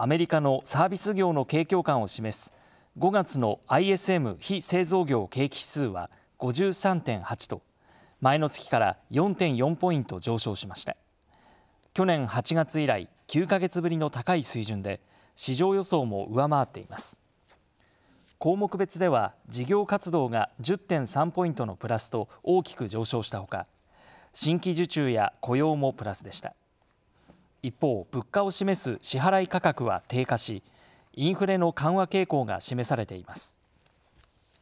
アメリカのサービス業の景況感を示す5月の ISM 非製造業景気指数は53.8と前の月から4.4ポイント上昇しました去年8月以来9ヶ月ぶりの高い水準で市場予想も上回っています項目別では事業活動が10.3ポイントのプラスと大きく上昇したほか新規受注や雇用もプラスでした一方物価を示す支払い価格は低下しインフレの緩和傾向が示されています